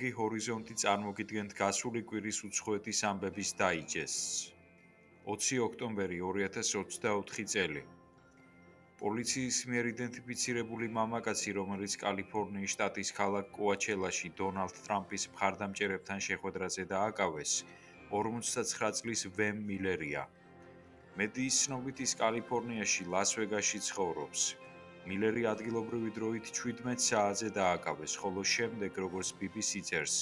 ოგი ჰორიზონტი წარმოგიდგენთ გასული კვირის უცხოეთის ამბების დაიჯეს 20 ოქტომბერი 2024 წელი პოლიციის მიერ იდენტიფიცირებული მამაკაცი, რომელიც კალიფორნიის შტატის ქალაქ კუაჩელაში დონალდ ტრამპის მხარდამჭერებთან შეხვედრაზე დააკავეს, 59 წლის ვემ მილერია. მედიის ცნობით ის კალიფორნიაში, ლას-ვეგასში ცხოვრობს. მილერი ადგილობრივი დროით 17 საათზე დააკავეს, ხოლო შემდეგ როგორც BBC წერს,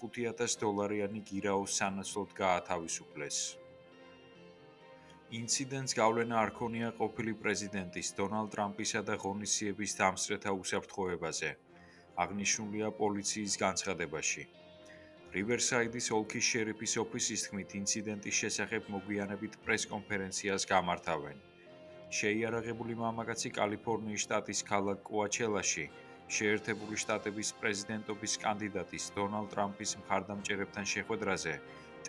5000 დოლარიანი გირაო სანაცვლოდ გაათავისუფლეს. ინციდენტს გავლენა არ ქონია ყოფილი პრეზიდენტის დონალდ ტრამპისა და ღონისძიების დამსწრეთა უსაფრთხოებაზე, აღნიშნულია პოლიციის განცხადებაში. Riverside-ის ოლქის შერიფის ოფისის თქმით, ინციდენტის შესახებ მოგვიანებით პრეს კონფერენციას გამართავენ. შეიარაღებული მამაკაცი კალიფორნიის შტატის ქალაქ კუაჩელაში შეერთებული შტატების პრეზიდენტობის კანდიდატის დონალდ ტრამპის მხარდამჭერებთან შეხვედრაზე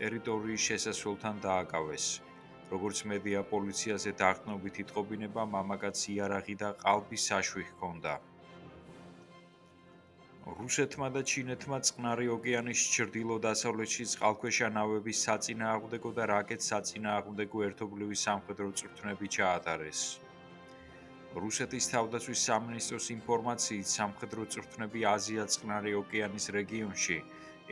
ტერიტორიის შესასვლელთან დააკავეს. როგორც მედია პოლიციაზე დახტნობით იტყობინება, მამაკაცი იარაღი და ყალბი საშვი ჰქონდა. რუსეთმა და ჩინეთმა წყნარი ოკეანის ჩრდილო-დასავლეთში წყალქვეშა ნავების საწინააღმდეგო და რაკეტ საწინააღმდეგო ერთობლივი სამხედრო წრთნები ჩაატარეს. რუსეთის თავდაცვის სამინისტროს ინფორმაციით, სამხედრო წრთნები აზია-წყნარი ოკეანის რეგიონში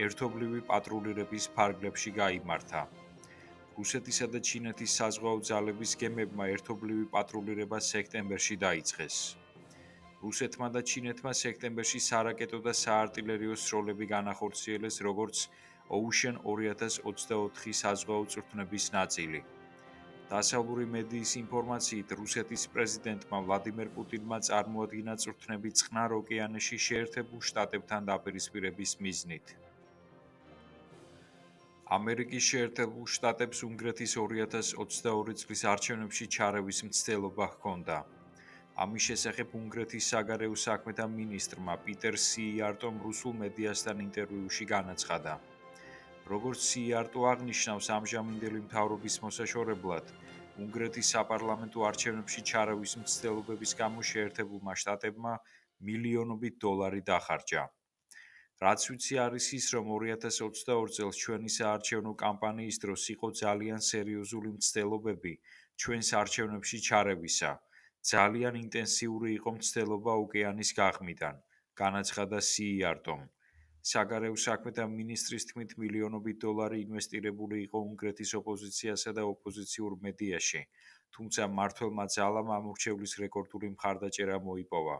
ერთობლივი პატრულირების ფარგლებში გამართა. რუსეთისა და ჩინეთის საზღვაო ძალების გემებმა ერთობლივი პატრულირება სექტემბერში დაიწყეს. რუსეთმა და ჩინეთმა სექტემბერში სარაკეტო და საარტილერიო სროლები განახორციელეს, როგორც Ocean 2024 საზღვაო წრთნების ნაწილი. დასავლური მედიის ინფორმაციით, რუსეთის პრეზიდენტმა ვლადიმერ პუტინმა წარმოადგინა წრთნები წყნარ ოკეანეში შეერთებულ შტატებთან დაპირისპირების მიზნით. ამერიკის შეერთებულ შტატებს უნგრეთის 2022 წლის არჩევნებში ჩარევის მცდელობა ჰქონდა. ამის შესახებ უნგრეთის საგარეო საქმეთა მინისტრმა პიტერ სიარტომ რუსულ მედიასთან ინტერვიუში განაცხადა. როგორც სიარტო აღნიშნავს ამჟამინდელი მთავრობის მოსაშორებლად, უნგრეთის საპარლამენტო არჩევნებში ჩარევის მცდელობების გამო შეერთებულმა შტატებმა მილიონობით დოლარი დახარჯა. რაც ვიცი არის ის, რომ 2022 წელს ჩვენი საარჩევნო კამპანიის დროს იყო ძალიან სერიოზული მცდელობები ჩვენს არჩევნებში ჩარევისას. ძალიან ინტენსიური იყო მცდელობა ოკეანის გაღმიდან, განაცხადა სიიარტომ. E საგარეო საქმეთა მინისტრის თქმით, მილიონობით დოლარი ინვესტირებული იყო უნგრეთის ოპოზიციასა და ოპოზიციურ მედიაში, თუმცა მართლმა ძალამ ამურჩევლის რეკორდული მხარდაჭერა მოიპოვა.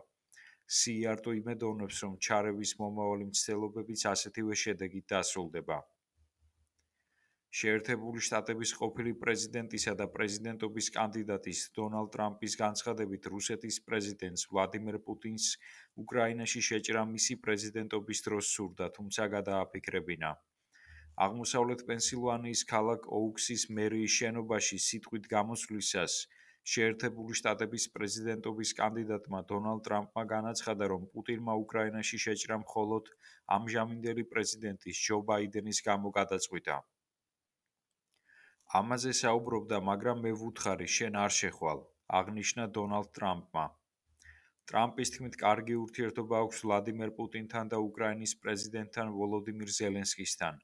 სიიარტო e იმედოვნებს, რომ ჩარევის მომავალი მცდელობებიც ასეთივე შედეგით დასრულდება. შეერთებული შტატების ყოფილი პრეზიდენტისა და პრეზიდენტობის კანდიდატის დონალდ ტრამპის განცხადებით რუსეთის პრეზიდენტს ვლადიმერ პუტინს უკრაინაში შეჭრა მისი პრეზიდენტობის დროს სურდა, თუმცა გადააფიქრებინა. აღმოსავლეთ პენსილვანიის ქალაქ ოუქსის მერიის შენობაში სიტყვით გამოსვლისას შეერთებული შტატების პრეზიდენტობის კანდიდატმა დონალდ ტრამპმა განაცხადა, რომ პუტინმა უკრაინაში შეჭრა მხოლოდ ამჟამინდელი პრეზიდენტის ჯო ბაიდენის გამო გადაწყვიტა. ამაზე საუბრობდა, მაგრამ მე ვუთხარი, შენ არ შეხვალ, აღნიშნა დონალდ ტრამპმა. ტრამპის თქმით, კარგი ურთიერთობა აქვს ვლადიმერ პუტინთან და უკრაინის პრეზიდენტთან ვოლოდიმირ ზელენსკისთან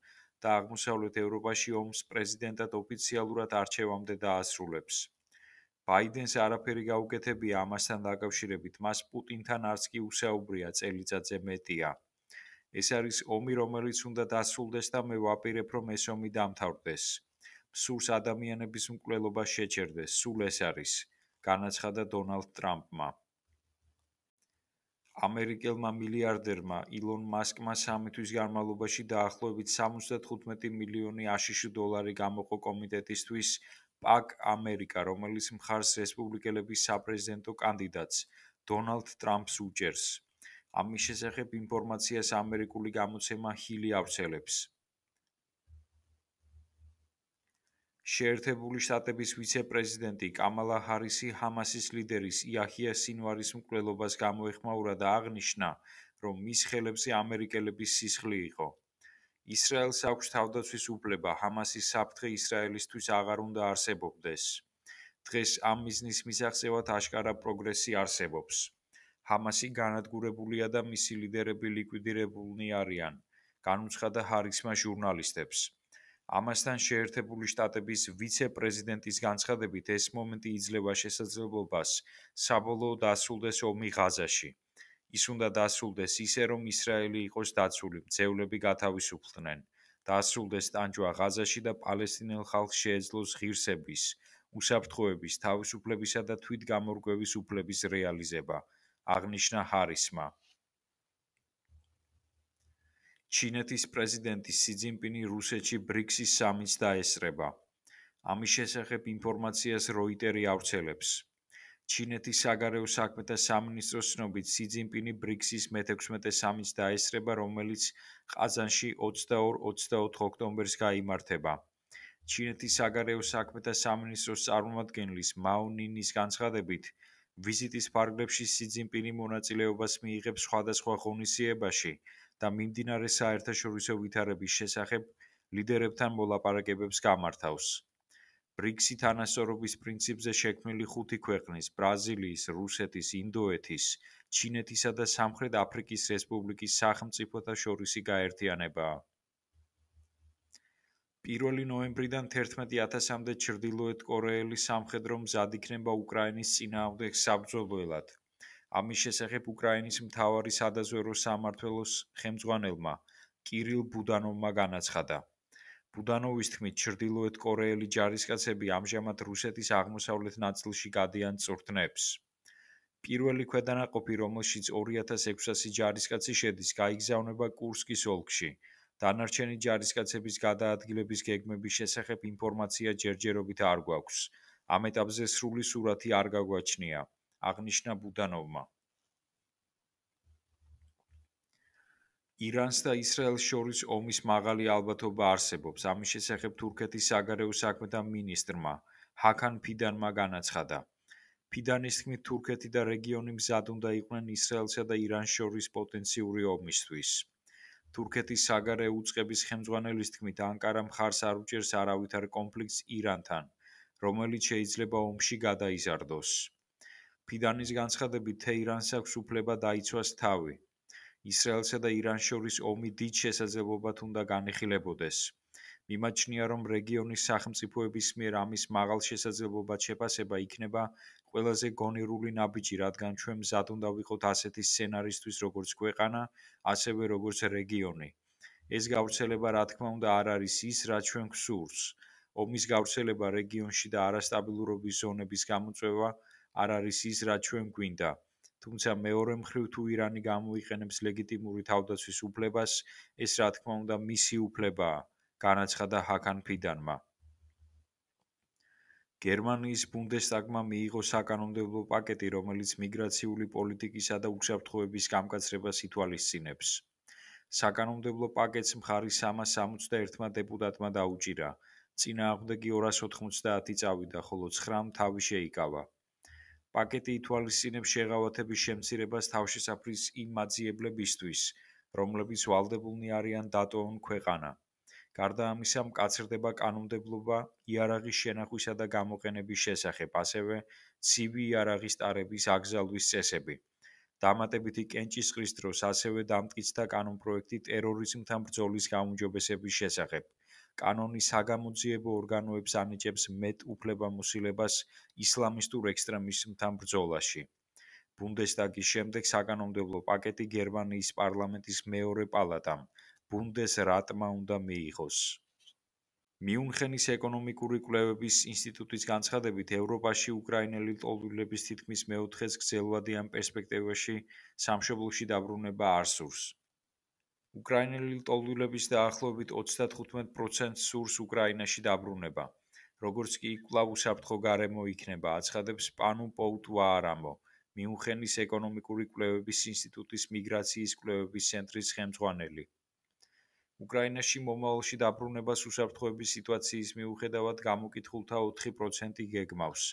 და აღმოსავლეთ ევროპაში ომს პრეზიდენტად ოფიციალურად არჩევამდე დაასრულებს. ბაიდენს არაფერი გაუკეთებია ამასთან დაკავშირებით, მას პუტინთან არც კი უსაუბრია წელიწადზე მეტია. ეს არის ომი, რომელიც უნდა დასრულდეს და მე ვაპირებ, რომ ეს ომი დამთავრდეს. სურს ადამიანების უკვლელობა შეჩერდეს. სულ ეს არის, განაცხადა დონალდ ტრამპმა. ამერიკელმა მილიარდერმა ილონ მასკმა სამი თვის განმავლობაში დაახლოებით 75 მილიონი აშშ დოლარი გამოყო კომიტეტისთვის პაკ ამერიკა, რომელიც მხარს რესპუბლიკელების საპრეზიდენტო კანდიდატს დონალდ ტრამპს უჭერს. ამის შესახებ ინფორმაციას ამერიკული გამოცემა ჰილი ავრცელებს. შეერთებული შტატების ვიცე-პრეზიდენტი კამალა ჰარისი ჰამასის ლიდერის იაჰია სინვარის მკვლელობას გამოეხმაურა და აღნიშნა, რომ მის ხელებზე ამერიკელების სისხლი იყო. ისრაელს აქვს თავდაცვის უფლება, ჰამასის საფრთხე ისრაელისთვის აღარ უნდა არსებობდეს. დღეს ამ მიზნის მისაღწევად აშკარა პროგრესი არსებობს. ჰამასი განადგურებულია და მისი ლიდერები ლიკვიდირებულნი არიან, განუცხადა ჰარისმა ჟურნალისტებს. ამასთან შეერთებული შტატების ვიცე-პრეზიდენტის განცხადებით ეს მომენტი იძლევა შესაძლებლობას საბოლოო დასრულდეს ომი ღაზაში. ის უნდა დასრულდეს ისე, რომ ისრაელი იყოს დაცული, ძევლები გათავისუფლდნენ. დასრულდეს ტანჯვა ღაზაში და პალესტინელ ხალხს შეეძლოს ღირსების, უსაფრთხოების, თავისუფლებისა და თვითგამორგვევის უფლების რეალიზება. აღნიშნა ჰარისმა ჩინეთის პრეზიდენტი სი ძინპინი რუსეთში ბრიქსის სამიტს დაესწრება. ამის შესახებ ინფორმაციას როიტერი ავრცელებს. ჩინეთის საგარეო საქმეთა სამინისტროს ცნობით სი ძინპინი ბრიქსის მე-16 სამიტს დაესწრება, რომელიც ყაზანში 22-24 ოქტომბერს გამართება. ჩინეთის საგარეო საქმეთა სამინისტროს წარმომადგენლის მაო ნინის განცხადებით, ვიზიტის ფარგლებში სი ძინპინი მონაწილეობას მიიღებს სხვადასხვა ღონისძიებაში, და მიმდინარე საერთაშორისო ვითარების შესახებ ლიდერებთან მოლაპარაკებებს გამართავს. ბრიქსი თანასწორობის პრინციპზე შექმნილი ხუთი ქვეყნის ბრაზილიის, რუსეთის, ინდოეთის, ჩინეთისა და სამხრეთ აფრიკის რესპუბლიკის სახელმწიფოთა შორისი გაერთიანებაა. პირველი ნოემბრიდან 11000-მდე ჩრდილოეთ კორეელი სამხედრო მზად იქნება უკრაინის წინააღმდეგ საბრძოლველად, ამის შესახებ უკრაინის მთავარი სადაზვერო სამართლოს ხელმძღვანელმა კირილ ბუდანოვმა განაცხადა. ბუდანოვის თქმით, ჩრდილოეთ კორეელი ჯარისკაცები ამჟამად რუსეთის აღმოსავლეთ ნაწილში გადიან წურთნებს. პირველი ქვეყანა ყოფილი, რომელშიც 2600 ჯარისკაცი შედის, გაიგზავნება კურსკის ოლქში. დანარჩენი ჯარისკაცების გადაადგილების გეგმების შესახებ ინფორმაცია ჯერჯერობით არ გვაქვს. ამ ეტაპზე სრული სურათი არ გაგვაჩნია. აღნიშნა ბუდანოვმა. ირანს და ისრაელს შორის ომის მაღალი ალბათობა არსებობს. ამის შესახებ თურქეთის საგარეო საქმეთა მინისტრმა ჰაკან ფიდანმა განაცხადა. ფიდანის თქმით, თურქეთი და რეგიონი მზად უნდა იყვნენ ისრაელსა და ირანს შორის პოტენციური ომისთვის. თურქეთის საგარეო უწყების ხელმძღვანელის თქმით, ანკარა მხარს არ უჭერს არავითარ კონფლიქტს ირანთან, რომელიც შეიძლება ომში გადაიზარდოს. ფიდანის განცხადებით თეირანს აქვს უფლება დაიცვას თავი. ისრაელსა და ირანს შორის ომი დიდ შესაძლებლობად უნდა განეხილებოდეს. მიმაჩნია რომ რეგიონის სახელმწიფოების მიერ ამის მაღალ შესაძლებლობად შეფასება იქნება ყველაზე გონირული ნაბიჯი, რადგან ჩვენ მზად უნდა ვიყოთ ასეთი სცენარისთვის როგორც ქვეყანა, ასევე როგორც რეგიონი. ეს გავრცელება რა თქმა უნდა არ არის ის, რაც ჩვენ გსურს. ომის გავრცელება რეგიონში და არასტაბილურობის ზონების გამოწვევა არ არის ის, რა ჩვენ გვინდა. თუმცა მეორე მხრივ თუ ირანი გამოიყენებს ლეგიტიმური თავდაცვის უფლებას, ეს რა თქმა უნდა მისი უფლებაა, განაცხადა ჰაკან ფიდანმა. გერმანიის ბუნდესტაგმა მიიღო საკანონმდებლო პაკეტი, რომელიც მიგრაციული პოლიტიკისა და უშაფრთხოების გამკაცრებას ითვალისწინებს. საკანონმდებლო პაკეტს მხარი 361-მა დეპუტატმა დაუჭირა. წინააღმდეგი 280 წავიდა, ხოლო 9 თავი შეიკავა. პაკეტი ითვალისწინებს შეღავათების შემცირებას თავში საფრის იმ მაძიებლებისთვის, რომლებიც ვალდებულნი არიან დატოვონ ქვეყანა. გარდა ამისა, მკაცრდება კანონმდებლობა იარაღის შენახვისა და გამოყენების შესახებ, ასევე ცივი იარაღის ტარების აგზავნის წესები. დამატებითი კენჭისყრის დროს ასევე დამტკიცდა კანონპროექტი ტერორიზმთან ბრძოლის გამუჯობესების შესახებ. კანონის საგამოძიებო ორგანოებს ანიჭებს მეტ უფლებამოსილებას ისლამისტურ ექსტრემიზმთან ბრძოლაში. ბუნდესტაგის შემდეგ საგანონმდებლო პაკეტი გერმანიის პარლამენტის მეორე პალატამ ბუნდესრატმა უნდა მიიღოს. მიუნხენის ეკონომიკური კვლევების ინსტიტუტის განცხადებით, ევროპაში უკრაინელი ტოლვილების თითქმის მეოთხეს გზელვადიან პერსპექტივაში სამშობლოში დაბრუნება არ სურს. უკრაინელი ლტოლვილების დაახლოებით 35%-ს სურს უკრაინაში დაბრუნება. როგორც კი კლავ უსაფრთხო გარემო იქნება, აცხადებს პანუ პოუტვა არამო, მიუნხენის ეკონომიკური კვლევების ინსტიტუტის მიგრაციის კვლევების ცენტრის ხელმძღვანელი. უკრაინაში მომავალში დაბრუნებას უსაფრთხოების სიტუაციის მიუხედავად გამოკითხულთა 4% გეგმავს.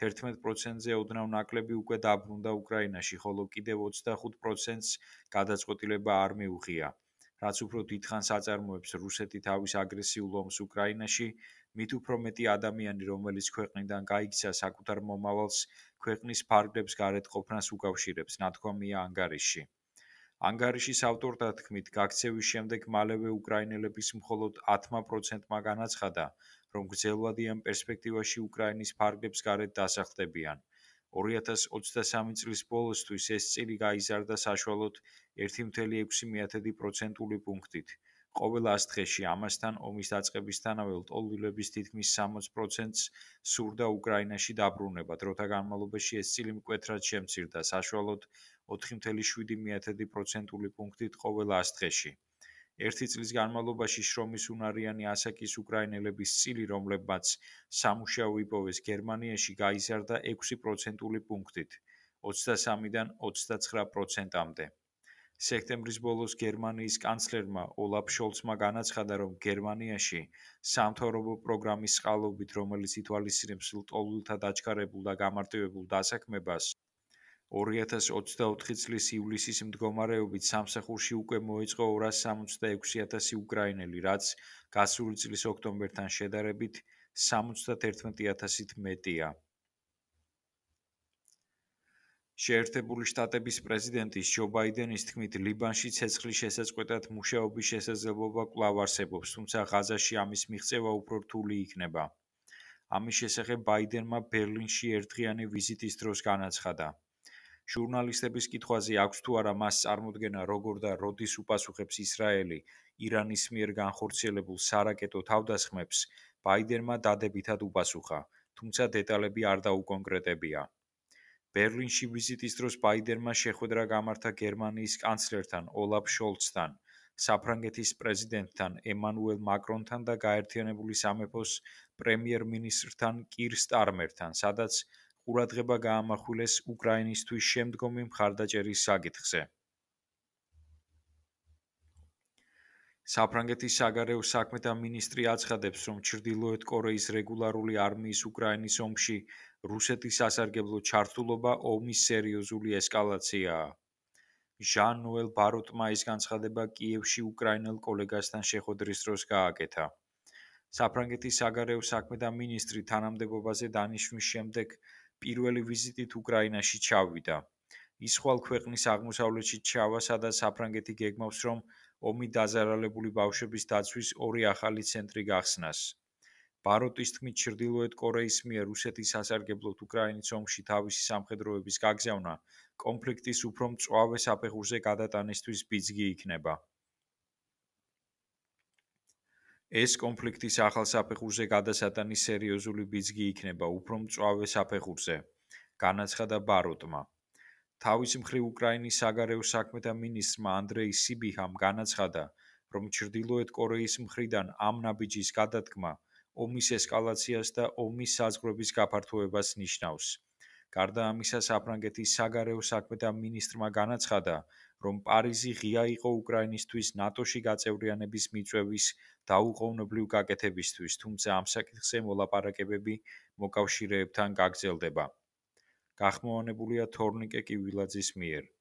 11%-ზე უდნავ ნაკლები უკვე დაბრუნდა უკრაინაში, ხოლო კიდევ 25%-ს გადაწყვეტილება არ მიუღია. რაც უფრო დიდხანს აწარმოებს რუსეთი თავის აგრესიულ ომს უკრაინაში, მით უფრო მეტი ადამიანი, რომელიც ქვეყნიდან გაიქცა საკუთარ მომავალს, ქვეყნის ფარგლებს გარეთ ყოფნას უკავშირებს, ნათქვამია ანგარიში. ანგარიშის ავტორთა თქმით, გაქცევის შემდეგ მალევე უკრაინელების მხოლოდ 10%-მა განაცხადა, რომ გზელვადიან პერსპექტივაში უკრაინის ფარგლებს გარეთ დასახლდებიან. 2023 წლის ბოლოსთვის ეს წილი გაიზარდა საშუალოდ 1.6%-ული პუნქტით. ყოველ 10 დღეში ამასთან ომის დაწყებისთანავე ტოლვილების თითქმის 60%-ს სურდა უკრაინაში დაბრუნება, დროთა განმავლობაში ეს წილი მკვეთრად შემცირდა საშუალოდ 4.7%-ული პუნქტით ყოველ 10 დღეში. ერთი წლის განმავლობაში შრომის უნარიანი ასაკის უკრაინელების წილი, რომლებმაც სამუშაო იპოვეს გერმანიაში, გაიზარდა 6%-ული პუნქტით, 23-დან 39%-ამდე. სექტემბრის ბოლოს გერმანიის კანცლერმა ოლაფ შოლცმა განაცხადა, რომ გერმანიაში სამთავრობო პროგრამის წყალობით, რომელიც ითვალისწინებს ლტოლვილთა დაჩქარებულ და გამარტივებულ დასაქმებას, 2024 წლის ივლისის მდგომარეობით სამსახურში უკვე მოიწყო 266000 უკრაინელი, რაც გასული წლის ოქტომბერთან შედარებით 71000-ით მეტია. შეერთებული შტატების პრეზიდენტის ჯო ბაიდენის თქმით, ლიბანში ცეცხლის შესაძყვეთად მუშაობის შესაძლებლობა კვლავ არსებობს, თუმცა ღაზაში ამის მიღწევა უფრო რთული იქნება. ამის შესახებ ბაიდენმა ბერლინში ერთღიანი ვიზიტის დროს განაცხადა. ჟურნალისტების კითხვაზე აქვს თუ არა მას წარმოქმნა როგორ და როდის უპასუხებს ისრაელი ირანის მიერ განხორციელებულ სარაკეტო თავდასხმებს ბაიდენმა დადებითად უპასუხა თუმცა დეტალები არ დაუკონკრეტებია ბერლინში ვიზიტის დროს ბაიდენმა შეხვედრა გამართა გერმანიის კანცლერთან ოლაფ შოლცთან საფრანგეთის პრეზიდენტთან ემანუელ მაკრონთან და გაერთიანებული სამეფოს პრემიერ-მინისტრთან კირ სტარმერთან სადაც ყურადღება გაამახვილეს უკრაინისთვის შემდგომი მხარდაჭერის საკითხზე. საფრანგეთის საგარეო საქმეთა მინისტრი აცხადებს, რომ ჩრდილოეთ კორეის რეგულარული არმიის უკრაინის ომში რუსეთის სასარგებლო ჩართულობა ომის სერიოზული ესკალაციაა. ჟან-ნოელ ბაროტმა ის განცხადება კიევში უკრაინელ კოლეგასთან შეხვედრის დროს გააკეთა. საფრანგეთის საგარეო საქმეთა მინისტრი თანამდებობაზე დანიშნვის შემდეგ პირველი ვიზიტით უკრაინაში ჩავიდა. ის ხვალ ქვეყნის აღმოსავლეთში ჩავა, სადაც საფრანგეთი გეგმავს, რომ ომი დაზარალებული ბავშვების დაცვის ორი ახალი ცენტრი გახსნას. ბაროტის თქმით, ჩრდილოეთ კორეის მიერ რუსეთის სასარგებლოდ უკრაინის ომში თავისი სამხედროების გაგზავნა კონფლიქტის უფრო მწვავე საფეხურზე გადატანისთვის ბიძგი იქნება. ეს კონფლიქტის ახალ საფეხურზე გადასატანი სერიოზული ბიძგი იქნება უფრო მწვავე საფეხურზე განაცხადა ბაროტმა თავის მხრივ უკრაინის საგარეო საქმეთა მინისტრმა ანდრეი სიბიჰამ განაცხადა რომ ჩრდილოეთ კორეის მხრიდან ამ ნაბიჯის გადადგმა ომის ესკალაციას და ომის საზღვრების გაფართოებას ნიშნავს გარდა ამისა საფრანგეთის საგარეო საქმეთა მინისტრმა განაცხადა რომ პარიზი ღია იყო უკრაინისთვის ნატოში გაწევრიანების მიწვევის დაუყოვნებლივ გაკეთებისთვის თუმცა ამ საკითხზე მოლაპარაკებები მოკავშირეებთან გაგრძელდება გახმოვანებულია თორნიკე კივილაძის მიერ